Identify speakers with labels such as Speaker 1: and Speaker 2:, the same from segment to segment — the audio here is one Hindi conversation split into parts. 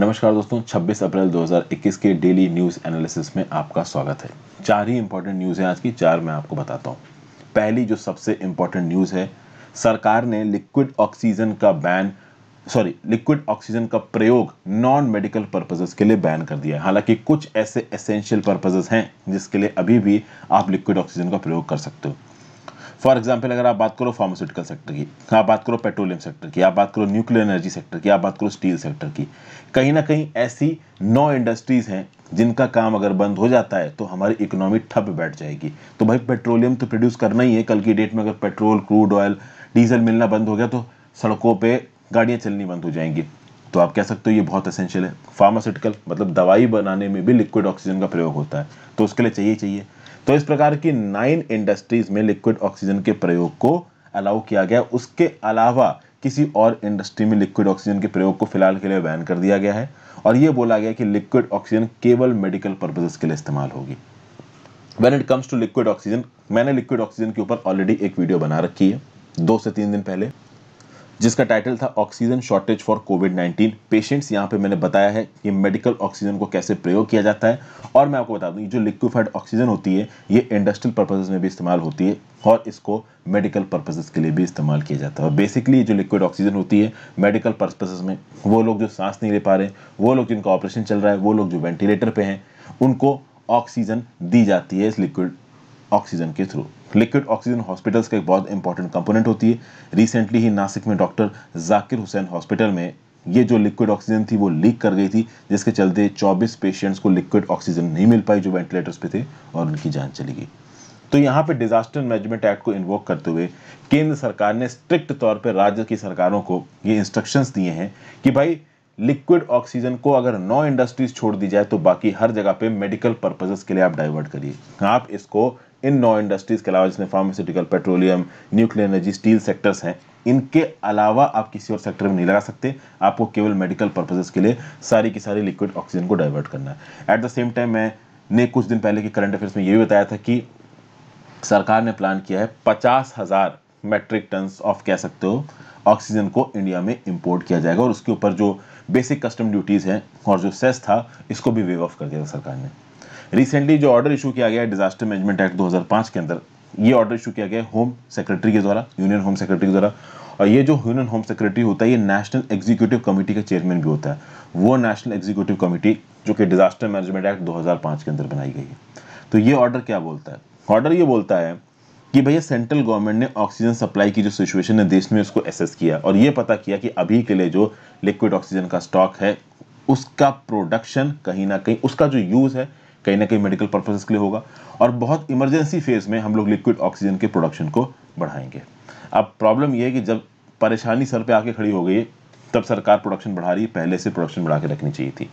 Speaker 1: नमस्कार दोस्तों 26 अप्रैल 2021 के डेली न्यूज़ एनालिसिस में आपका स्वागत है चार ही इंपॉर्टेंट न्यूज़ है आज की चार मैं आपको बताता हूँ पहली जो सबसे इंपॉर्टेंट न्यूज़ है सरकार ने लिक्विड ऑक्सीजन का बैन सॉरी लिक्विड ऑक्सीजन का प्रयोग नॉन मेडिकल पर्पजेस के लिए बैन कर दिया है हालांकि कुछ ऐसे एसेंशियल पर्पजेस हैं जिसके लिए अभी भी आप लिक्विड ऑक्सीजन का प्रयोग कर सकते हो फॉर एग्जाम्पल अगर आप बात करो फार्मास्यूटिकल सेक्टर की आप बात करो पेट्रोलियम सेक्टर की आप बात करो न्यूक्लियर एनर्जी सेक्टर की आप बात करो स्टील सेक्टर की कहीं ना कहीं ऐसी नौ इंडस्ट्रीज हैं जिनका काम अगर बंद हो जाता है तो हमारी इकोनॉमी ठप बैठ जाएगी तो भाई पेट्रोलियम तो प्रोड्यूस करना ही है कल की डेट में अगर पेट्रोल क्रूड ऑयल डीजल मिलना बंद हो गया तो सड़कों पर गाड़ियाँ चलनी बंद हो जाएंगी तो आप कह सकते हो ये बहुत असेंशियल है फार्मास्यूटिकल मतलब दवाई बनाने में भी लिक्विड ऑक्सीजन का प्रयोग होता है तो उसके लिए चाहिए चाहिए तो इस प्रकार की नाइन इंडस्ट्रीज में लिक्विड ऑक्सीजन के प्रयोग को अलाउ किया गया उसके अलावा किसी और इंडस्ट्री में लिक्विड ऑक्सीजन के प्रयोग को फिलहाल के लिए बैन कर दिया गया है और यह बोला गया कि लिक्विड ऑक्सीजन केवल मेडिकल पर्पजेस के लिए इस्तेमाल होगी when it comes to liquid oxygen मैंने लिक्विड ऑक्सीजन के ऊपर ऑलरेडी एक वीडियो बना रखी है दो से तीन दिन पहले जिसका टाइटल था oxygen shortage for COVID 19 patients यहाँ पे मैंने बताया है कि मेडिकल ऑक्सीजन को कैसे प्रयोग किया जाता है और मैं आपको बता दूँ जो लिक्विफाइड ऑक्सीजन होती है ये इंडस्ट्रियल पर्पजेज में भी इस्तेमाल होती है और इसको मेडिकल पर्पजेज के लिए भी इस्तेमाल किया जाता है बेसिकली जो लिक्विड ऑक्सीजन होती है मेडिकल पर्पजेज में वो लोग जो सांस नहीं ले पा रहे वो लोग जिनका ऑपरेशन चल रहा है वो लोग जो वेंटिलेटर पर हैं उनको ऑक्सीजन दी जाती है इस लिक्विड ऑक्सीजन के थ्रू लिक्विड ऑक्सीजन हॉस्पिटल्स का एक बहुत इंपॉर्टेंट कंपोनेंट होती है रिसेंटली ही नासिक में डॉक्टर जाकिर हुसैन हॉस्पिटल में ये जो लिक्विड ऑक्सीजन थी वो लीक कर गई थी जिसके चलते 24 पेशेंट्स को लिक्विड ऑक्सीजन नहीं मिल पाई जो वेंटिलेटर्स पे थे और उनकी जान चली गई तो यहाँ पे डिजास्टर मैनेजमेंट एक्ट को इन्वोक करते हुए केंद्र सरकार ने स्ट्रिक्ट तौर पर राज्य की सरकारों को ये इंस्ट्रक्शंस दिए हैं कि भाई लिक्विड ऑक्सीजन को अगर नौ इंडस्ट्रीज छोड़ दी जाए तो बाकी हर जगह पे मेडिकल पर्पजेस के लिए आप डाइवर्ट करिए आप इसको इन नौ इंडस्ट्रीज़ के अलावा जिसमें pharmaceutical petroleum nuclear energy steel sectors हैं इनके अलावा आप किसी और सेक्टर में नहीं लगा सकते आपको केवल मेडिकल पर्पजेस के लिए सारी की सारी लिक्विड ऑक्सीजन को डाइवर्ट करना है एट द सेम टाइम मैंने कुछ दिन पहले के करंट अफेयर्स में ये भी बताया था कि सरकार ने प्लान किया है पचास हज़ार मेट्रिक टन्स ऑफ कह सकते हो ऑक्सीजन को इंडिया में इंपोर्ट किया जाएगा और उसके ऊपर जो बेसिक कस्टम ड्यूटीज़ हैं और जो सेस था इसको भी वेव ऑफ कर दिया सरकार ने रिसेंटली जो ऑर्डर इशू किया गया है डिजास्टर मैनेजमेंट एक्ट 2005 के अंदर ये ऑर्डर इशू किया गया है होम सेक्रेटरी के द्वारा यूनियन होम सेक्रेटरी के द्वारा और ये जो यूनियन होम सेक्रेटरी होता है ये नेशनल एग्जीक्यूटिव कमेटी का चेयरमैन भी होता है वो नेशनल एग्जीक्यूटिव कमेटी जो कि डिजास्टर मैनेजमेंट एक्ट दो के अंदर बनाई गई है तो ये ऑर्डर क्या बोलता है ऑर्डर ये बोलता है कि भैया सेंट्रल गवर्नमेंट ने ऑक्सीजन सप्लाई की जो सिचुएशन है देश में उसको एसेस किया और ये पता किया कि अभी के लिए जो लिक्विड ऑक्सीजन का स्टॉक है उसका प्रोडक्शन कहीं ना कहीं उसका जो यूज़ है कहीं ना कहीं मेडिकल पर्पजेस के लिए होगा और बहुत इमरजेंसी फेज में हम लोग लिक्विड ऑक्सीजन के प्रोडक्शन को बढ़ाएंगे अब प्रॉब्लम यह है कि जब परेशानी सर पे आके खड़ी हो गई तब सरकार प्रोडक्शन बढ़ा रही है पहले से प्रोडक्शन बढ़ा के रखनी चाहिए थी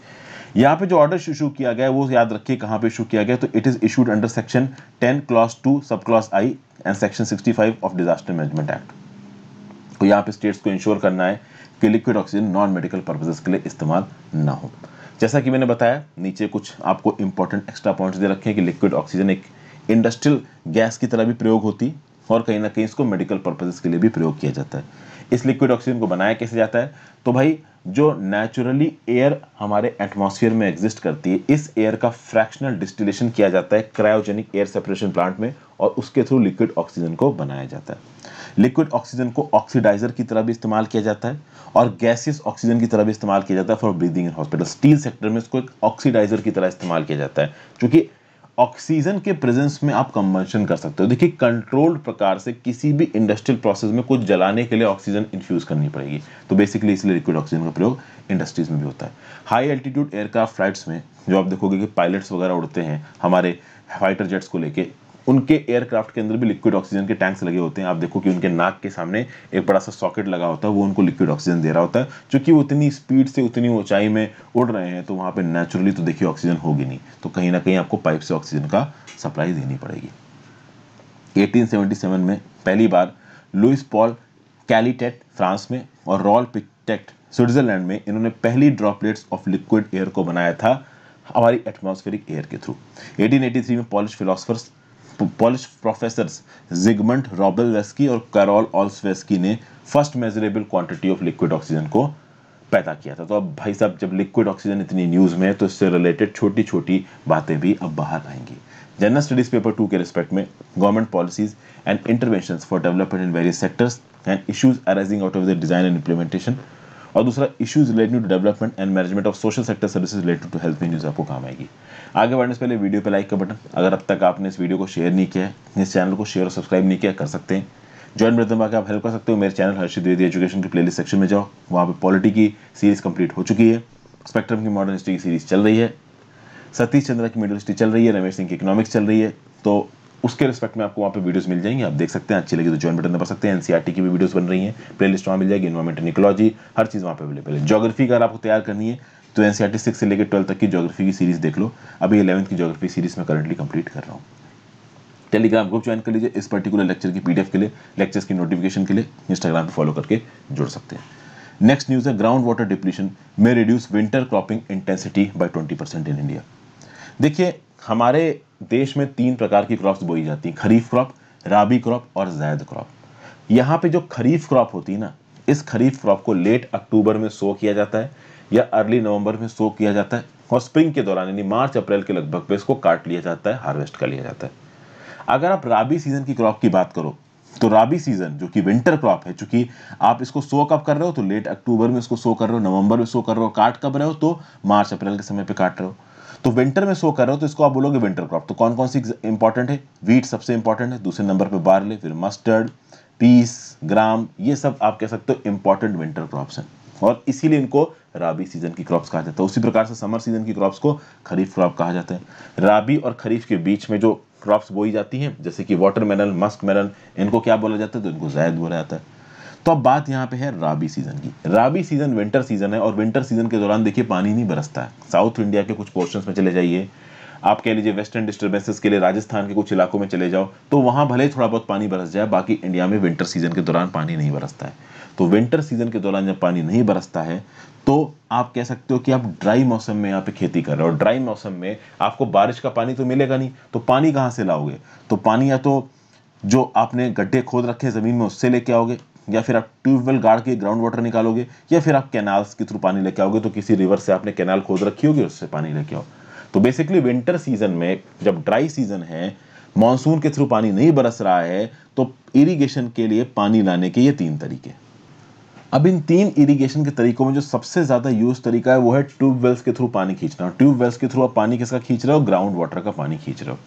Speaker 1: यहाँ पे जो ऑर्डर इशू किया गया है वो याद रखिए कहाँ पे इशू किया गया तो it is issued under section 10 clause 2 sub clause I and section 65 of disaster management act तो यहाँ पे स्टेट्स को इंश्योर करना है कि liquid oxygen non medical purposes के लिए इस्तेमाल ना हो जैसा कि मैंने बताया नीचे कुछ आपको इंपॉर्टेंट एक्स्ट्रा पॉइंट्स दे रखे हैं कि लिक्विड ऑक्सीजन एक इंडस्ट्रियल गैस की तरह भी प्रयोग होती और कहीं ना कहीं इसको मेडिकल पर्पजेस के लिए भी प्रयोग किया जाता है इस लिक्विड ऑक्सीजन को बनाया कैसे जाता है तो भाई जो नेचुरली एयर हमारे एटमॉस्फेयर में एग्जिस्ट करती है इस एयर का फ्रैक्शनल डिस्टिलेशन किया जाता है क्रायोजेनिक एयर सेपरेशन प्लांट में और उसके थ्रू लिक्विड ऑक्सीजन को बनाया जाता है लिक्विड ऑक्सीजन को ऑक्सीडाइजर की तरह भी इस्तेमाल किया जाता है और गैसियस ऑक्सीजन की तरह भी इस्तेमाल किया जाता है for breathing in hospital steel sector में इसको एक ऑक्सीडाइजर की तरह इस्तेमाल किया जाता है क्योंकि ऑक्सीजन के प्रेजेंस में आप कंबंशन कर सकते हो देखिए कंट्रोल्ड प्रकार से किसी भी इंडस्ट्रियल प्रोसेस में कुछ जलाने के लिए ऑक्सीजन इन्फ्यूज करनी पड़ेगी तो बेसिकली इसलिए लिक्विड ऑक्सीजन का प्रयोग इंडस्ट्रीज में भी होता है हाई एल्टीट्यूड एयरक्राफ्ट फ्लाइट्स में जो आप देखोगे कि पायलट्स वगैरह उड़ते हैं हमारे फाइटर जेट्स को लेकर उनके एयरक्राफ्ट के अंदर भी लिक्विड ऑक्सीजन के टैंक्स लगे होते हैं आप देखो कि उनके नाक के सामने एक बड़ा सा सॉकेट लगा होता है वो उनको लिक्विड ऑक्सीजन दे रहा होता है चूंकि वो उतनी स्पीड से उतनी ऊंचाई में उड़ रहे हैं तो वहाँ पर नेचुरली तो देखिए ऑक्सीजन होगी नहीं तो कहीं ना कहीं आपको पाइप से ऑक्सीजन का सप्लाई देनी पड़ेगी एटीन में पहली बार लुइस पॉल कैलीटेट फ्रांस में और रॉल पिकटेक्ट स्विट्जरलैंड में इन्होंने पहली ड्रॉपलेट्स ऑफ लिक्विड एयर को बनाया था हमारी एटमॉस्फेरिक एयर के थ्रू 1883 में Polish philosophers Polish professor Zygmunt Wroblewski और कैरोल ऑल्सवेस्की ने first measurable quantity of liquid oxygen को पैदा किया था तो अब भाई साहब जब लिक्विड ऑक्सीजन इतनी न्यूज़ में है तो इससे रिलेटेड छोटी छोटी बातें भी अब बाहर आएंगी जनरल स्टडीज पेपर टू के रिस्पेक्ट में government policies and intervention for development in various sectors and issues arising out of the design and implementation और दूसरा issues related to development and management of social sector services related to health news आपको काम आएगी आगे बढ़ने से पहले वीडियो पे लाइक का बटन अगर अब तक आपने इस वीडियो को शेयर नहीं किया है इस चैनल को शेयर और सब्सक्राइब नहीं किया कर सकते हैं ज्वाइन ब्रदम आके आप हेल्प कर सकते हो मेरे चैनल हर्षित द्विवेदी एजुकेशन के प्लेलिस्ट सेक्शन में जाओ वहाँ पे पॉलिटी की सीरीज़ कंप्लीट हो चुकी है स्पेक्ट्रम की मॉडर्न हिस्ट्री की सीरीज़ चल रही है सतीश चंद्रा की मिडल हिस्ट्री चल रही है रमेश सिंह की इकोनॉमिक्स चल रही है तो उसके रिस्पेक्ट में आपको वहाँ पे वीडियोस मिल जाएंगे आप देख सकते हैं अच्छी लगी तो ज्वाइन बटन दबा सकते हैं एनसीआरटी e की भी वीडियोस बन रही हैं प्लेलिस्ट वहाँ मिल जाएगी इन्वायरमेंट निकोलॉजी हर चीज़ वहाँ पे अवेलेबल है जोग्राफी अगर आपको तैयार करनी है तो एन सी सिक्स से लेकर ट्वेल्थ तक की जोग्राफी की सीरीज़ देख लो अभी इलेवंथ की जोग्राफी सीरीज़ मैं करंटली कंप्लीट कर रहा हूँ टेलीग्राम ग्रुप ज्वाइन कर लीजिए इस पर्टिकुलर लेक्चर की पीडीएफ के लिए लेक्चर्स की नोटिफिकेशन के लिए इंस्टाग्राम पर फॉलो करके जुड़ सकते हैं नेक्स्ट न्यूज़ है ग्राउंड वाटर डिप्लीशन में reduce winter cropping intensity by twenty percent in India देखिए हमारे देश में तीन प्रकार की क्रॉप्स बोई जाती हैं खरीफ क्रॉप राबी क्रॉप और जैद क्रॉप यहाँ पे जो खरीफ क्रॉप होती है ना इस खरीफ क्रॉप को लेट अक्टूबर में सो किया जाता है या अर्ली नवंबर में सो किया जाता है और स्प्रिंग के दौरान यानी मार्च अप्रैल के लगभग पे इसको काट लिया जाता है हार्वेस्ट कर लिया जाता है अगर आप राबी सीजन की क्रॉप की बात करो तो राबी सीजन जो कि विंटर क्रॉप है चूंकि आप इसको सो कब कर रहे हो तो लेट अक्टूबर में इसको सो कर रहे हो नवंबर में सो कर रहे हो काट कब रहे हो तो मार्च अप्रैल के समय पे काट रहे हो तो विंटर में सो कर रहे हो तो इसको आप बोलोगे विंटर क्रॉप तो कौन कौन सी इंपॉर्टेंट है वीट सबसे इंपॉर्टेंट है दूसरे नंबर पर बार फिर मस्टर्ड पीस ग्राम ये सब आप कह सकते हो इंपॉर्टेंट विंटर क्रॉप्स हैं और इसीलिए इनको राबी सीजन की क्रॉप्स कहा जाता है उसी प्रकार से समर सीजन की क्रॉप्स को खरीफ क्रॉप कहा जाता है राबी और खरीफ के बीच में जो क्रॉप्स बोई जाती हैं जैसे कि वाटरमेलन मस्क मेलन इनको क्या बोला जाता है तो इनको जायद बोला जाता है तो अब बात यहाँ पे है राबी सीज़न की राबी सीज़न विंटर सीज़न है और विंटर सीज़न के दौरान देखिए पानी नहीं बरसता है साउथ इंडिया के कुछ पोर्शन में चले जाइए आप कह लीजिए वेस्टर्न डिस्टर्बेंसेस के लिए राजस्थान के कुछ इलाकों में चले जाओ तो वहाँ भले थोड़ा बहुत पानी बरस जाए बाकी इंडिया में विंटर सीजन के दौरान पानी नहीं बरसता है तो विंटर सीजन के दौरान जब पानी नहीं बरसता है तो आप कह सकते हो कि आप ड्राई मौसम में यहाँ पे खेती कर रहे हो ड्राई मौसम में आपको बारिश का पानी तो मिलेगा नहीं तो पानी कहाँ से लाओगे तो पानी या तो जो आपने गड्ढे खोद रखे ज़मीन में उससे लेके आओगे या फिर आप ट्यूबवेल गाड़ के ग्राउंड वाटर निकालोगे या फिर आप कैनाल्स के थ्रू पानी लेके आओगे तो किसी रिवर से आपने कैनाल खोद रखी होगी उससे पानी लेके आओ तो बेसिकली विंटर सीजन में जब ड्राई सीजन है मानसून के थ्रू पानी नहीं बरस रहा है तो इरीगेशन के लिए पानी लाने के ये तीन तरीके अब इन तीन इरीगेशन के तरीकों में जो सबसे ज़्यादा यूज तरीका है वो है ट्यूबवेल्स के थ्रू पानी खींचना ट्यूबवेल्स के थ्रू आप पानी किसका खींच रहे हो ग्राउंड वाटर का पानी खींच रहे हो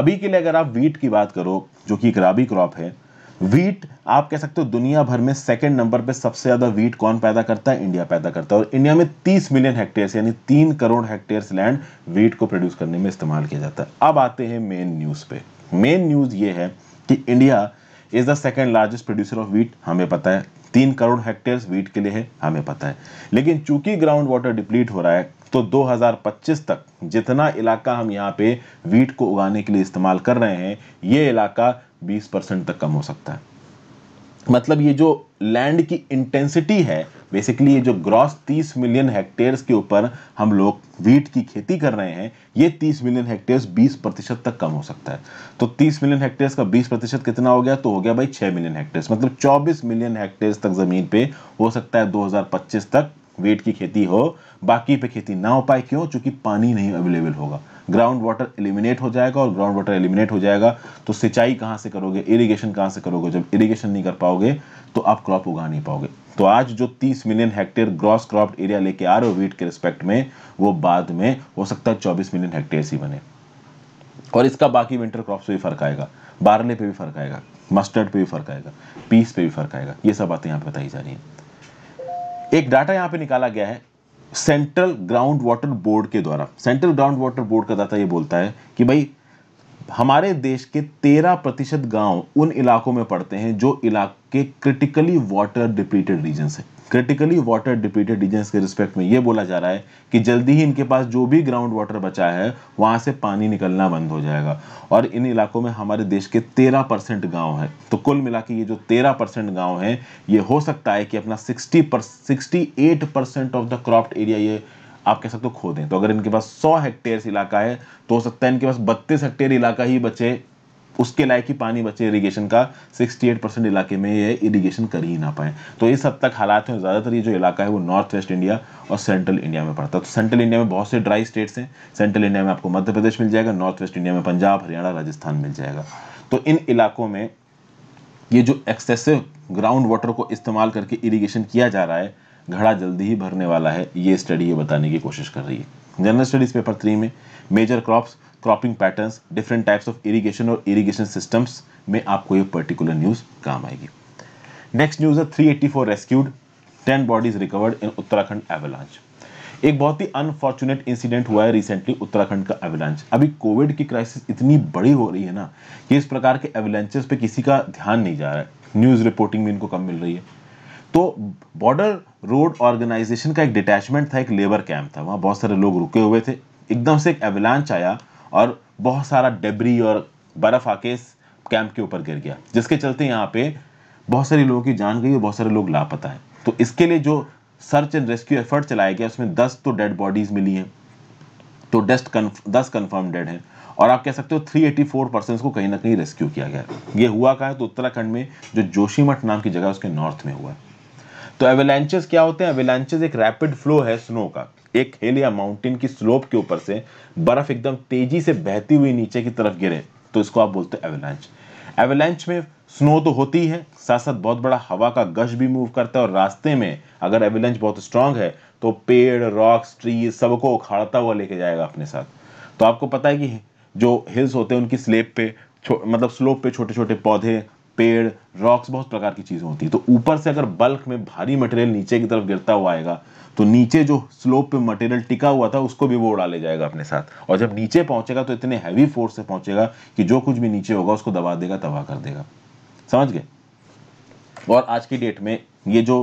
Speaker 1: अभी के लिए अगर आप वीट की बात करो जो कि एक राबी क्रॉप है वीट आप कह सकते हो दुनिया भर में सेकंड नंबर पे सबसे ज्यादा वीट कौन पैदा करता है इंडिया पैदा करता है और इंडिया में 30 मिलियन हेक्टेयर यानी तीन करोड़ हेक्टेयर्स लैंड वीट को प्रोड्यूस करने में इस्तेमाल किया जाता है अब आते हैं मेन न्यूज पे मेन न्यूज ये है कि India is the second largest producer of wheat हमें पता है तीन करोड़ हेक्टेयर्स वीट के लिए है हमें पता है लेकिन चूंकि ग्राउंड वाटर डिप्लीट हो रहा है तो 2025 तक जितना इलाका हम यहाँ पे वीट को उगाने के लिए इस्तेमाल कर रहे हैं ये इलाका 20 परसेंट तक कम हो सकता है मतलब ये जो लैंड की इंटेंसिटी है बेसिकली ये जो ग्रॉस 30 मिलियन हेक्टेयर्स के ऊपर हम लोग वीट की खेती कर रहे हैं ये 30 मिलियन हेक्टेयर्स 20 प्रतिशत तक कम हो सकता है तो 30 मिलियन हेक्टेयर्स का 20 प्रतिशत कितना हो गया तो हो गया भाई 6 मिलियन हेक्टेयर्स मतलब 24 मिलियन हेक्टेयर्स तक ज़मीन पे हो सकता है 2025 तक वीट की खेती हो बाकी पे खेती ना हो पाए क्यों चूंकि पानी नहीं अवेलेबल होगा ग्राउंड वाटर एलिमिनेट हो जाएगा और ग्राउंड वाटर एलिमिनेट हो जाएगा तो सिंचाई कहाँ से करोगे इरीगेशन कहाँ से करोगे जब इरीगेशन नहीं कर पाओगे तो आप क्रॉप उगा नहीं पाओगे तो आज जो 30 million hectare gross crop area लेके आ रहे हो वीट के रिस्पेक्ट में वो बाद में हो सकता है चौबीस मिलियन हेक्टेयर ही बने और इसका बाकी विंटर क्रॉप से भी फर्क आएगा बारले पे भी फर्क आएगा मस्टर्ड पे भी फर्क आएगा पीस पे भी फर्क आएगा ये सब बातें यहाँ पे बताई जा रही हैं एक डाटा यहाँ पे निकाला गया है सेंट्रल ग्राउंड वाटर बोर्ड के द्वारा सेंट्रल ग्राउंड वाटर बोर्ड का दाता ये बोलता है कि भाई हमारे देश के तेरह प्रतिशत गाँव उन इलाकों में पड़ते हैं जो इलाके क्रिटिकली वाटर डिप्लीटेड रीजन है क्रिटिकली वाटर डिप्लीटेड रीजन के रिस्पेक्ट में ये बोला जा रहा है कि जल्दी ही इनके पास जो भी ग्राउंड वाटर बचा है वहां से पानी निकलना बंद हो जाएगा और इन इलाकों में हमारे देश के तेरह परसेंट गाँव हैं तो कुल मिला ये जो तेरह परसेंट गाँव हैं ये हो सकता है कि अपना सिक्सटी पर sixty eight percent of the crop area ये आप कह सकते हो खो दें तो अगर इनके पास सौ हेक्टेयर इलाका है तो हो सकता है इनके पास बत्तीस हेक्टेयर इलाका ही बचे उसके लायक ही पानी बचे इरिगेशन का 68 परसेंट इलाके में ये इरिगेशन कर ही ना पाए तो इस हद तक हालात हैं ज़्यादातर ये जो इलाका है वो नॉर्थ वेस्ट इंडिया और सेंट्रल इंडिया में पड़ता है तो सेंट्रल इंडिया में बहुत से ड्राई स्टेट्स हैं सेंट्रल इंडिया में आपको मध्य प्रदेश मिल जाएगा नॉर्थ वेस्ट इंडिया में पंजाब हरियाणा राजस्थान मिल जाएगा तो इन इलाकों में ये जो एक्सेसिव ग्राउंड वाटर को इस्तेमाल करके इरीगेशन किया जा रहा है घड़ा जल्दी ही भरने वाला है ये स्टडी ये बताने की कोशिश कर रही है जनरल स्टडीज पेपर थ्री में major crops cropping patterns different types of irrigation और इरिगेशन सिस्टम्स में आपको ये पर्टिकुलर न्यूज़ काम आएगी नेक्स्ट न्यूज़ है 384 rescued ten bodies recovered in Uttarakhand avalanche एक बहुत ही अनफॉर्चुनेट इंसिडेंट हुआ है रिसेंटली उत्तराखंड का एवलांच अभी कोविड की क्राइसिस इतनी बड़ी हो रही है ना कि इस प्रकार के एवलांचेस पे किसी का ध्यान नहीं जा रहा है न्यूज़ रिपोर्टिंग में इनको कम मिल रही है तो बॉर्डर रोड ऑर्गेनाइजेशन का एक डिटैचमेंट था एक लेबर कैंप था वहाँ बहुत सारे लोग रुके हुए थे एकदम से एक एवलांच आया और बहुत सारा डेबरी और बर्फ आके इस कैंप के ऊपर गिर गया जिसके चलते यहाँ पे बहुत सारे लोगों की जान गई और बहुत सारे लोग लापता है तो इसके लिए जो सर्च एंड रेस्क्यू एफर्ट चलाया गया उसमें दस तो डेड बॉडीज मिली हैं तो डेस्ट कन्फ, दस कन्फर्म डेड हैं और आप कह सकते हो 384 परसेंट को कहीं ना कहीं रेस्क्यू किया गया ये हुआ कहा है तो उत्तराखंड में जो जोशीमठ नाम की जगह उसके नॉर्थ में हुआ है तो एवेलेंचेस क्या होते हैं एवेलेंचेस एक रैपिड फ्लो है स्नो का एक हिल या माउंटेन की स्लोप के ऊपर से बर्फ एकदम तेजी से बहती हुई नीचे की तरफ गिरे तो इसको आप बोलते हैं एवलांच एवलांच में स्नो तो होती है साथ साथ बहुत बड़ा हवा का गश भी मूव करता है और रास्ते में अगर एवलेंच बहुत स्ट्रांग है तो पेड़ रॉक्स ट्री सबको उखाड़ता हुआ लेके जाएगा अपने साथ तो आपको पता है कि जो हिल्स होते हैं उनकी स्लेप पे मतलब स्लोप पे छोटे छोटे पौधे पेड़ रॉक्स बहुत प्रकार की चीज़ें होती है तो ऊपर से अगर बल्क में भारी मटेरियल नीचे की तरफ गिरता हुआ आएगा तो नीचे जो स्लोप पे मटेरियल टिका हुआ था उसको भी वो उड़ा ले जाएगा अपने साथ और जब नीचे पहुंचेगा तो इतने हैवी फोर्स से पहुंचेगा कि जो कुछ भी नीचे होगा उसको दबा देगा तबाह कर देगा समझ गए और आज की डेट में ये जो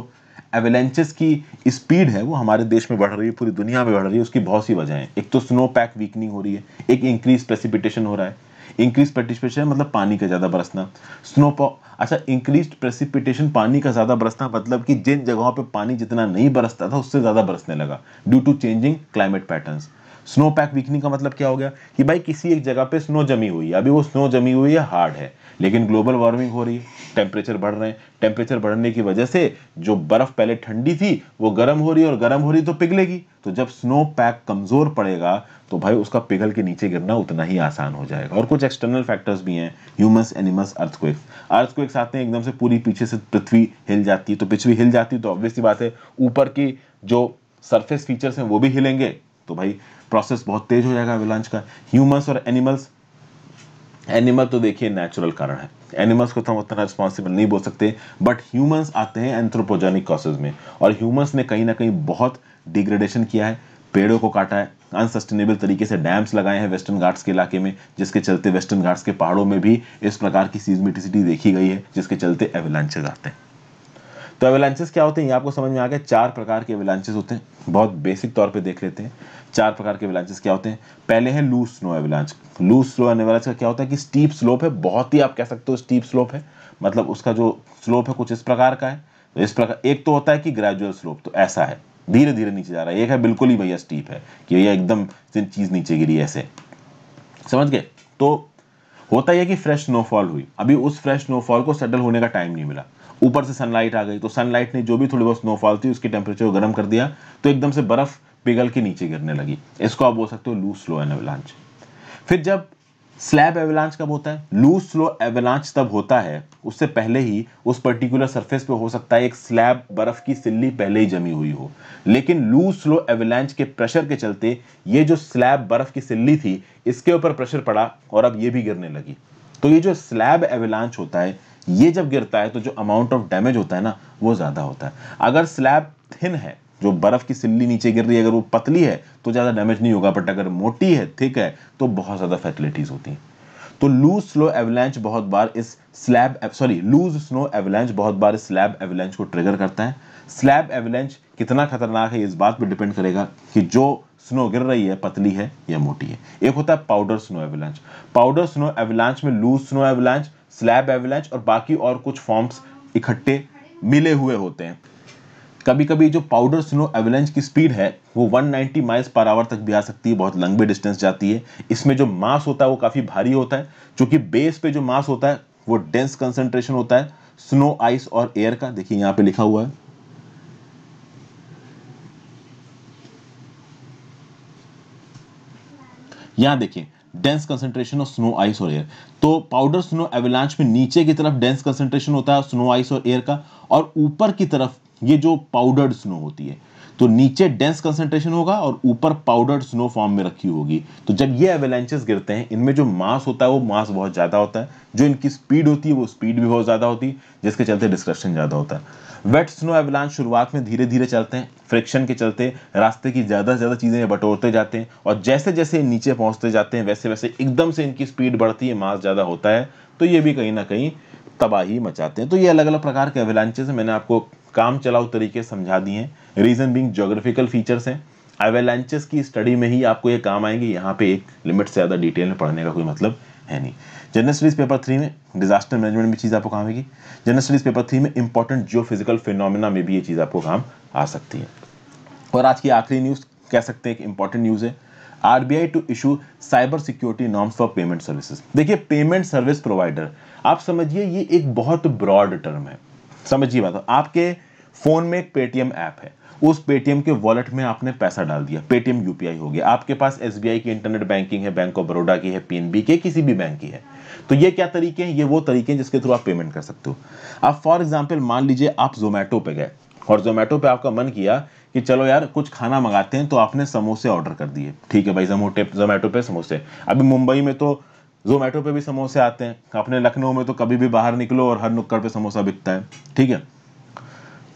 Speaker 1: एवेलेंचेस की स्पीड है वो हमारे देश में बढ़ रही है पूरी दुनिया में बढ़ रही है उसकी बहुत सी वजह है एक तो स्नो पैक वीकनिंग हो रही है एक इंक्रीज प्रेसिपिटेशन हो रहा है इंक्रीज प्रेटिसिपेशन मतलब पानी का ज़्यादा बरसना स्नोफॉल अच्छा इंक्रीज प्रेसिपिटेशन पानी का ज़्यादा बरसना मतलब कि जिन जगहों पे पानी जितना नहीं बरसता था उससे ज़्यादा बरसने लगा due to changing climate patterns snow pack weakening का मतलब क्या हो गया कि भाई किसी एक जगह पे स्नो जमी हुई है अभी वो स्नो जमी हुई है हार्ड है लेकिन ग्लोबल वार्मिंग हो रही है टेम्परेचर बढ़ रहे हैं टेम्परेचर बढ़ने की वजह से जो बर्फ पहले ठंडी थी वो गर्म हो रही है और गर्म हो रही तो पिघलेगी तो जब स्नो पैक कमजोर पड़ेगा तो भाई उसका पिघल के नीचे गिरना उतना ही आसान हो जाएगा और कुछ एक्सटर्नल फैक्टर्स भी हैं ह्यूमस एनिमल्स अर्थक्वेक्स अर्थक्वेक्स आते हैं एकदम से पूरी पीछे से पृथ्वी हिल जाती है तो पृथ्वी हिल जाती है तो ऑब्वियसली बात है ऊपर की जो सरफेस फीचर्स हैं वो भी हिलेंगे तो भाई प्रोसेस बहुत तेज हो जाएगा विलांच का ह्यूमस और एनिमल्स एनिमल तो देखिए नेचुरल कारण है एनिमल्स को तो हम उतना रिस्पॉन्सिबल नहीं बोल सकते बट ह्यूमंस आते हैं एंथ्रोपोजेनिक कॉसेज में और ह्यूमंस ने कहीं ना कहीं बहुत डिग्रेडेशन किया है पेड़ों को काटा है अनसस्टेनेबल तरीके से डैम्स लगाए हैं वेस्टर्न घाट्स के इलाके में जिसके चलते वेस्टर्न घाट्स के पहाड़ों में भी इस प्रकार की सीजमिटिसिटी देखी गई है जिसके चलते एवेलांचेज आते हैं तो एवेलांचेस क्या होते हैं ये आपको समझ में आ गया चार प्रकार के एवेलांचेस होते हैं बहुत बेसिक तौर पे देख लेते हैं चार प्रकार के एवलांचेस क्या होते हैं पहले है loose snow avalanche loose snow avalanche का क्या होता है कि स्टीप स्लोप है बहुत ही आप कह सकते हो स्टीप स्लोप है मतलब उसका जो स्लोप है कुछ इस प्रकार का है तो इस प्रकार एक तो होता है कि ग्रेजुअल स्लोप तो ऐसा है धीरे धीरे नीचे जा रहा है एक है बिल्कुल ही भैया स्टीप है कि भैया एकदम चीज़ नीचे गिरी ऐसे समझ गए तो होता यह कि फ्रेश स्नोफॉल हुई अभी उस फ्रेश स्नोफॉल को सेटल होने का टाइम नहीं मिला ऊपर से सनलाइट आ गई तो सनलाइट ने जो भी थोड़ी बहुत स्नोफॉल थी उसकी टेम्परेचर को गर्म कर दिया तो एकदम से बर्फ पिघल के नीचे गिरने लगी इसको आप बोल सकते हो लूज स्लो एवलांच फिर जब स्लैब एवलांच कब होता है लूज स्लो एवलांच तब होता है उससे पहले ही उस पर्टिकुलर सरफेस पे हो सकता है एक स्लैब बर्फ की सिल्ली पहले ही जमी हुई हो लेकिन लूज स्लो एवलांच के प्रेशर के चलते ये जो स्लैब बर्फ की सिल्ली थी इसके ऊपर प्रेशर पड़ा और अब ये भी गिरने लगी तो ये जो स्लैब एवलांच होता है ये जब गिरता है तो जो अमाउंट ऑफ डैमेज होता है ना वो ज़्यादा होता है अगर स्लैब थिन है जो बर्फ़ की सिल्ली नीचे गिर रही है अगर वो पतली है तो ज़्यादा डैमेज नहीं होगा बट अगर मोटी है थिक है तो बहुत ज़्यादा फैसिलिटीज होती हैं तो लूज स्लो एवलेंच बहुत बार इस slab sorry loose snow avalanche बहुत बार इस स्लैब एवलेंच को ट्रिगर करता है स्लैब एवलेंच कितना खतरनाक है इस बात पर डिपेंड करेगा कि जो स्नो गिर रही है पतली है या मोटी है एक होता है powder snow avalanche powder snow avalanche में loose snow avalanche slab avalanche और बाकी और कुछ फॉर्म्स इकट्ठे मिले हुए होते हैं कभी कभी जो पाउडर स्नो एवलेंच की स्पीड है वो 190 माइल्स पर आवर तक भी आ सकती है बहुत लंबे डिस्टेंस जाती है इसमें जो मास होता है वो काफ़ी भारी होता है क्योंकि बेस पे जो मास होता है वो डेंस कंसेंट्रेशन होता है स्नो आइस और एयर का देखिए यहाँ पे लिखा हुआ है यहाँ देखिए dense concentration of snow ice और एयर तो पाउडर स्नो एवलांच में नीचे की तरफ डेंस कंसंट्रेशन होता है स्नो आइस और एयर का और ऊपर की तरफ ये जो पाउडर्ड स्नो होती है तो नीचे डेंस कंसेंट्रेशन होगा और ऊपर पाउडर्ड स्नो फॉर्म में रखी होगी तो जब ये एवेलेंचेस गिरते हैं इनमें जो मास होता है वो मास बहुत ज़्यादा होता है जो इनकी स्पीड होती है वो स्पीड भी बहुत ज़्यादा होती है जिसके चलते डिस्कशन ज़्यादा होता है वेट स्नो एवलांस शुरुआत में धीरे धीरे चलते हैं फ्रिक्शन के चलते रास्ते की ज़्यादा से ज़्यादा चीज़ें बटोरते जाते हैं और जैसे जैसे नीचे पहुंचते जाते हैं वैसे वैसे एकदम से इनकी स्पीड बढ़ती है मास ज़्यादा होता है तो ये भी कहीं ना कहीं तबाही मचाते हैं तो ये अलग अलग प्रकार के अवेलांचेस हैं मैंने आपको काम चलाऊ तरीके समझा दिए हैं रीज़न बिंग जोग्राफिकल फीचर्स हैं अवेलांचेस की स्टडी में ही आपको ये काम आएंगे यहाँ पे एक लिमिट से ज़्यादा डिटेल में पढ़ने का कोई मतलब है नहीं जनरल स्टडीज़ पेपर थ्री में डिजास्टर मैनेजमेंट में चीज़ आपको काम आएगी जनरल स्टडीज़ पेपर थ्री में इंपॉर्टेंट जियो फिजिकल फिनोमिना में भी ये चीज़ आपको काम आ सकती है और आज की आखिरी न्यूज़ कह सकते हैं एक इंपॉर्टेंट न्यूज़ है RBI to issue cyber security norms for payment services देखिए पेमेंट सर्विस प्रोवाइडर आप समझिए ये एक बहुत ब्रॉड टर्म है समझिए बात आपके फोन में एक पेटीएम ऐप है उस पेटीएम के वॉलेट में आपने पैसा डाल दिया पेटीएम यूपीआई हो गया आपके पास एस की इंटरनेट बैंकिंग है बैंक ऑफ बड़ौदा की है पीएनबी के किसी भी बैंक की है तो ये क्या तरीके हैं ये वो तरीके हैं जिसके थ्रू आप पेमेंट कर सकते हो आप फॉर एग्जाम्पल मान लीजिए आप जोमेटो पे गए और जोमेटो पे आपका मन किया कि चलो यार कुछ खाना मंगाते हैं तो आपने समोसे ऑर्डर कर दिए ठीक है भाई जमोटे जोमेटो पे समोसे अभी मुंबई में तो जोमेटो पे भी समोसे आते हैं अपने लखनऊ में तो कभी भी बाहर निकलो और हर नुक्कड़ पे समोसा बिकता है ठीक है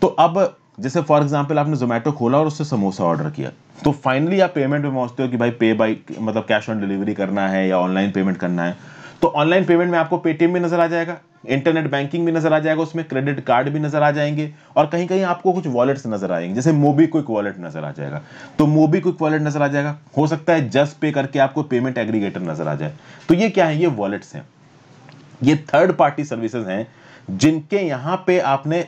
Speaker 1: तो अब जैसे फॉर एग्जाम्पल आपने जोमेटो खोला और उससे समोसा ऑर्डर किया तो फाइनली आप पेमेंट पे पहुंचते हो कि भाई पे बाई मतलब कैश ऑन डिलीवरी करना है या ऑनलाइन पेमेंट करना है तो ऑनलाइन पेमेंट में आपको पेटीएम भी नजर आ जाएगा इंटरनेट बैंकिंग भी नजर आ जाएगा उसमें क्रेडिट कार्ड भी नजर आ जाएंगे और कहीं कहीं आपको कुछ वॉलेट्स नजर आएंगे जैसे मोबी क्विक वॉलेट नजर आ जाएगा तो मोबी क्विक वॉलेट नजर आ जाएगा हो सकता है जस्ट पे करके आपको पेमेंट एग्रीगेटर नजर आ जाए तो ये क्या है ये वॉलेट्स हैं ये थर्ड पार्टी सर्विसेज हैं जिनके यहां पे आपने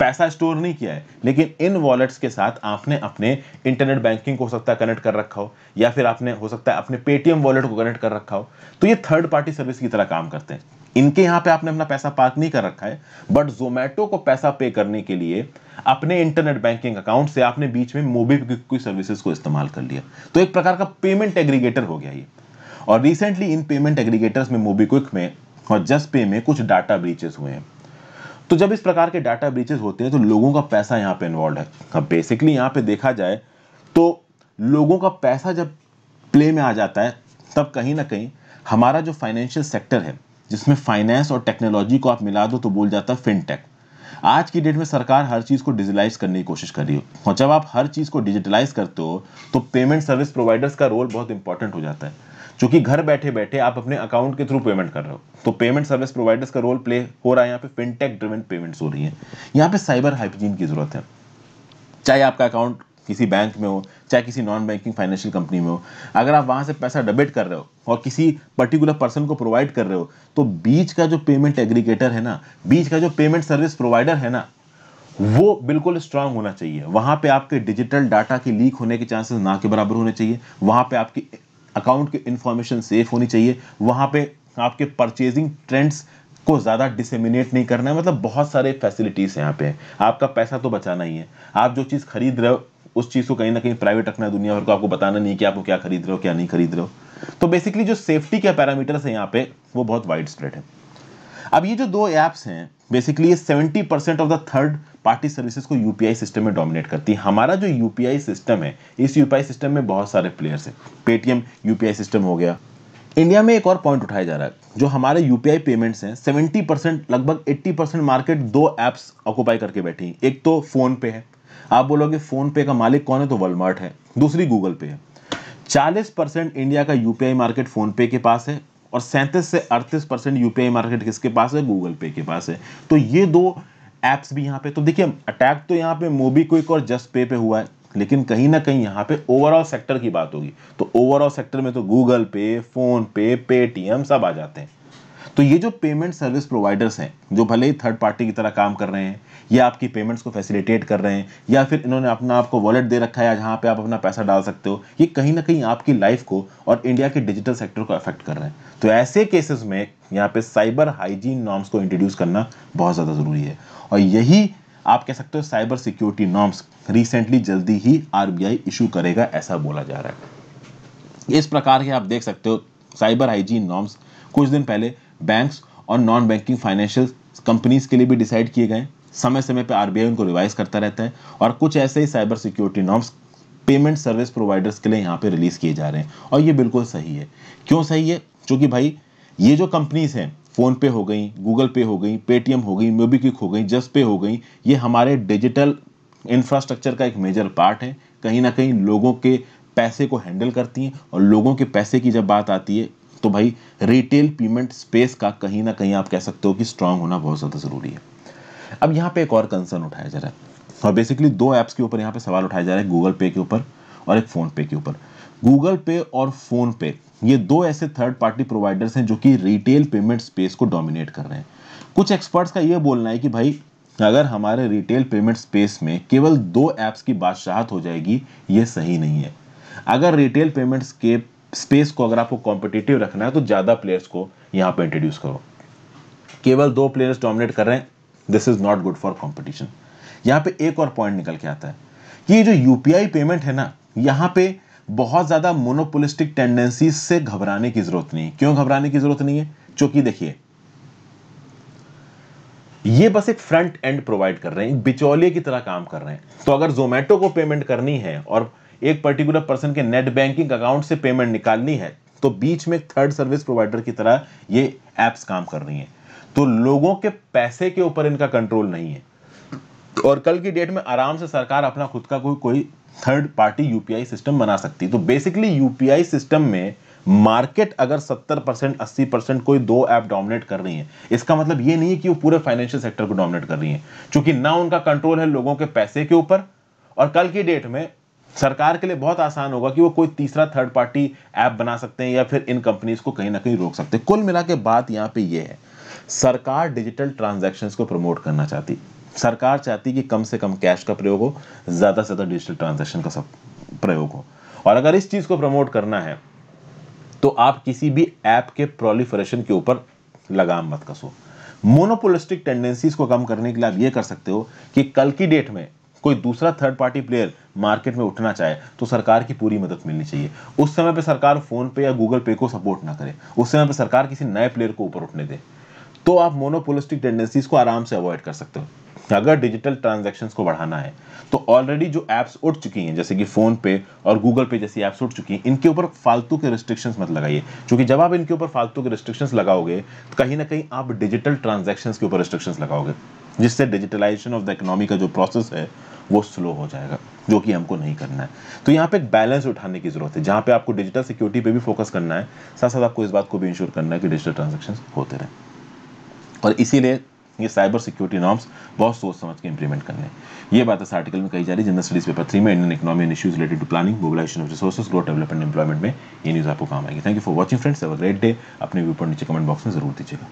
Speaker 1: पैसा स्टोर नहीं किया है लेकिन इन वॉलेट्स के साथ आपने अपने इंटरनेट बैंकिंग को हो सकता है कनेक्ट कर रखा हो या फिर आपने हो सकता है अपने पेटीएम वॉलेट को कनेक्ट कर रखा हो तो ये थर्ड पार्टी सर्विस की तरह काम करते हैं इनके यहां पे आपने अपना पैसा पार्क नहीं कर रखा है बट जोमेटो को पैसा पे करने के लिए अपने इंटरनेट बैंकिंग अकाउंट से आपने बीच में मोबीक्विक की सर्विसेज को इस्तेमाल कर लिया तो एक प्रकार का पेमेंट एग्रीगेटर हो गया ये और रिसेंटली इन पेमेंट एग्रीगेटर्स में मोबीक्विक में और जस्ट पे में कुछ डाटा ब्रीचेस हुए हैं तो जब इस प्रकार के डाटा ब्रीचेज होते हैं तो लोगों का पैसा यहाँ पे इन्वॉल्व है अब बेसिकली यहाँ पे देखा जाए तो लोगों का पैसा जब प्ले में आ जाता है तब कहीं ना कहीं हमारा जो फाइनेंशियल सेक्टर है जिसमें फाइनेंस और टेक्नोलॉजी को आप मिला दो तो बोल जाता है फिनटेक आज की डेट में सरकार हर चीज़ को डिजिटलाइज करने की कोशिश कर रही हो और जब आप हर चीज़ को डिजिटलाइज करते हो तो पेमेंट सर्विस प्रोवाइडर्स का रोल बहुत इंपॉर्टेंट हो जाता है चूंकि घर बैठे बैठे आप अपने अकाउंट के थ्रू पेमेंट कर रहे हो तो पेमेंट सर्विस प्रोवाइडर्स का रोल प्ले हो रहा है यहाँ पे फिनटेक ड्रिवेंट पेमेंट्स हो रही है यहाँ पे साइबर हाइजीन की जरूरत है चाहे आपका अकाउंट किसी बैंक में हो चाहे किसी नॉन बैंकिंग फाइनेंशियल कंपनी में हो अगर आप वहाँ से पैसा डेबिट कर रहे हो और किसी पर्टिकुलर पर्सन को प्रोवाइड कर रहे हो तो बीच का जो पेमेंट एग्रीगेटर है ना बीच का जो पेमेंट सर्विस प्रोवाइडर है ना वो बिल्कुल स्ट्रांग होना चाहिए वहाँ पे आपके डिजिटल डाटा के लीक होने के चांसेस ना के बराबर होने चाहिए वहाँ पे आपकी अकाउंट की इंफॉर्मेशन सेफ होनी चाहिए वहाँ पे आपके परचेजिंग ट्रेंड्स को ज़्यादा डिसेमिनेट नहीं करना है मतलब बहुत सारे फैसिलिटीज़ हैं यहाँ पे आपका पैसा तो बचाना ही है आप जो चीज़ खरीद रहे हो उस चीज़ को कहीं ना कहीं प्राइवेट रखना है दुनिया भर को आपको बताना नहीं कि आपको क्या खरीद रहे हो क्या नहीं खरीद रहे हो तो बेसिकली जो सेफ्टी के पैरामीटर्स हैं यहाँ पे वो बहुत वाइड स्प्रेड है अब ये जो दो ऐप्स हैं बेसिकली ये seventy percent of the third party services को यूपीआई सिस्टम में डोमिनेट करती है हमारा जो यूपीआई सिस्टम है इस यूपीआई सिस्टम में बहुत सारे प्लेयर्स हैं पेटीएम यूपीआई सिस्टम हो गया इंडिया में एक और पॉइंट उठाया जा रहा है जो हमारे यूपीआई पेमेंट्स हैं सेवेंटी परसेंट लगभग एट्टी परसेंट मार्केट दो ऐप्स ऑक्यूपाई करके बैठी एक तो फोन पे है आप बोलोगे फोन पे का मालिक कौन है तो वलमार्ट है दूसरी गूगल पे है चालीस परसेंट इंडिया का यूपीआई मार्केट फोन पे के पास है और सैंतीस से अड़तीस परसेंट यूपीआई मार्केट किसके पास है गूगल पे के पास है तो ये दो एप्स भी यहाँ पे तो देखिए अटैक तो यहाँ पे मोबी क्विक और जस्ट पे पे हुआ है लेकिन कहीं ना कहीं यहाँ पे ओवरऑल सेक्टर की बात होगी तो ओवरऑल सेक्टर में तो गूगल पे फोन पे पेटीएम सब आ जाते हैं तो ये जो पेमेंट सर्विस प्रोवाइडर्स हैं जो भले ही थर्ड पार्टी की तरह काम कर रहे हैं या आपकी पेमेंट्स को फैसिलिटेट कर रहे हैं या फिर इन्होंने अपना आपको वॉलेट दे रखा है जहाँ पे आप अपना पैसा डाल सकते हो ये कहीं ना कहीं आपकी लाइफ को और इंडिया के डिजिटल सेक्टर को अफेक्ट कर रहे हैं तो ऐसे केसेस में यहाँ पे साइबर हाइजीन नॉर्म्स को इंट्रोड्यूस करना बहुत ज़्यादा ज़रूरी है और यही आप कह सकते हो साइबर सिक्योरिटी नॉर्म्स रिसेंटली जल्दी ही आर इशू करेगा ऐसा बोला जा रहा है इस प्रकार के आप देख सकते हो साइबर हाइजीन नॉर्म्स कुछ दिन पहले बैंक्स और नॉन बैंकिंग फाइनेंशियल कंपनीज के लिए भी डिसाइड किए गए समय समय पर आर उनको रिवाइज करता रहता है और कुछ ऐसे ही cyber security norms payment service providers के लिए यहाँ पे रिलीज किए जा रहे हैं और ये बिल्कुल सही है क्यों सही है क्योंकि भाई ये जो कंपनीज हैं फ़ोन पे हो गई गूगल पे हो गई पेटीएम हो गई मोबीक्विक हो गई जस्ट पे हो गई ये हमारे डिजिटल इंफ्रास्ट्रक्चर का एक मेजर पार्ट है कहीं ना कहीं लोगों के पैसे को हैंडल करती हैं और लोगों के पैसे की जब बात आती है तो भाई रिटेल पेमेंट स्पेस का कहीं ना कहीं आप कह सकते हो कि स्ट्रांग होना बहुत ज़्यादा ज़रूरी है अब यहाँ पे एक और कंसर्न उठाया जा रहा है और बेसिकली दो ऐप्स के ऊपर यहाँ पे सवाल उठाया जा रहा है गूगल पे के ऊपर और एक फ़ोन पे के ऊपर गूगल पे और फ़ोन पे ये दो ऐसे थर्ड पार्टी प्रोवाइडर्स हैं जो कि रिटेल पेमेंट स्पेस को डोमिनेट कर रहे हैं कुछ एक्सपर्ट्स का ये बोलना है कि भाई अगर हमारे रिटेल पेमेंट स्पेस में केवल दो ऐप्स की बादशाहत हो जाएगी ये सही नहीं है अगर रिटेल पेमेंट्स के स्पेस को अगर आपको कॉम्पिटेटिव रखना है तो ज़्यादा प्लेयर्स को यहाँ पे इंट्रोड्यूस करो केवल दो प्लेयर्स डोमिनेट कर रहे हैं this is not good for competition यहाँ पे एक और पॉइंट निकल के आता है कि ये जो यूपीआई पेमेंट है ना यहाँ पे बहुत ज़्यादा मोनोपोलिस्टिक टेंडेंसीज से घबराने की जरूरत नहीं है क्यों घबराने की जरूरत नहीं है चूंकि देखिए ये बस एक फ्रंट एंड प्रोवाइड कर रहे हैं बिचौलिए की तरह काम कर रहे हैं तो अगर जोमेटो को पेमेंट करनी है और एक पर्टिकुलर पर्सन के नेट बैंकिंग अकाउंट से पेमेंट निकालनी है तो बीच में थर्ड सर्विस प्रोवाइडर की तरह ये एप्स काम कर रही हैं तो लोगों के पैसे के ऊपर इनका कंट्रोल नहीं है और कल की डेट में आराम से सरकार अपना खुद का कोई कोई थर्ड पार्टी यूपीआई सिस्टम बना सकती है तो बेसिकली यूपीआई सिस्टम में मार्केट अगर 70 परसेंट अस्सी परसेंट कोई दो ऐप डोमिनेट कर रही है इसका मतलब ये नहीं है कि वो पूरे फाइनेंशियल सेक्टर को डोमिनेट कर रही है क्योंकि ना उनका कंट्रोल है लोगों के पैसे के ऊपर और कल की डेट में सरकार के लिए बहुत आसान होगा कि वो कोई तीसरा थर्ड पार्टी ऐप बना सकते हैं या फिर इन कंपनीज को कहीं ना कहीं रोक सकते हैं कुल मिला के बात यहां पर यह है सरकार डिजिटल ट्रांजेक्शन को प्रमोट करना चाहती सरकार चाहती कि कम से कम कैश का प्रयोग हो ज़्यादा से ज़्यादा डिजिटल ट्रांजेक्शन का सब प्रयोग हो और अगर इस चीज़ को प्रमोट करना है तो आप किसी भी ऐप के प्रोलिफरेशन के ऊपर लगाम मत कसो मोनोपोलिस्टिक टेंडेंसीज को कम करने के लिए आप यह कर सकते हो कि कल की डेट में कोई दूसरा थर्ड पार्टी प्लेयर मार्केट में उठना चाहे तो सरकार की पूरी मदद मिलनी चाहिए उस समय पर सरकार फोन पे या गूगल पे को सपोर्ट ना करे उस समय पर सरकार किसी नए प्लेयर को ऊपर उठने दे तो आप मोनोपोलिस्टिक टेंडेंसीज को आराम से अवॉइड कर सकते हो अगर डिजिटल ट्रांजेक्शन को बढ़ाना है तो ऑलरेडी जो एप्स उठ चुकी हैं जैसे कि फोन पे और गूगल पे जैसी एप्स उठ चुकी हैं इनके ऊपर फालतू के रिस्ट्रिक्शंस मत लगाइए क्योंकि जब आप इनके ऊपर फालतू के रिस्ट्रिक्शंस लगाओगे तो कहीं ना कहीं आप डिजिटल ट्रांजेक्शन के ऊपर रिस्ट्रिक्शंस लगाओगे जिससे डिजिटलाइजेशन ऑफ द इकोनॉमी का जो प्रोसेस है वो स्लो हो जाएगा जो कि हमको नहीं करना है तो यहाँ पे एक बैलेंस उठाने की ज़रूरत है जहाँ पे आपको डिजिटल सिक्योरिटी पे भी फोकस करना है साथ साथ आपको इस बात को भी इंश्योर करना है कि डिजिटल ट्रांजेक्शन होते रहें और इसीलिए ये साइबर सिक्योरिटी नॉर्म्स बहुत सोच समझ के इंप्लीमेंट करने ये बात इस आर्टिकल में कही जा रही है जनरल स्टडीज पेपर थ्री में Indian economy and issues related to planning mobilisation of resource growth development employment में ये न्यूज़ आपको काम आएगी thank you for watching friends have a great day अपने व्यू पर नीचे कमेंट बॉक्स में जरूर दीजिएगा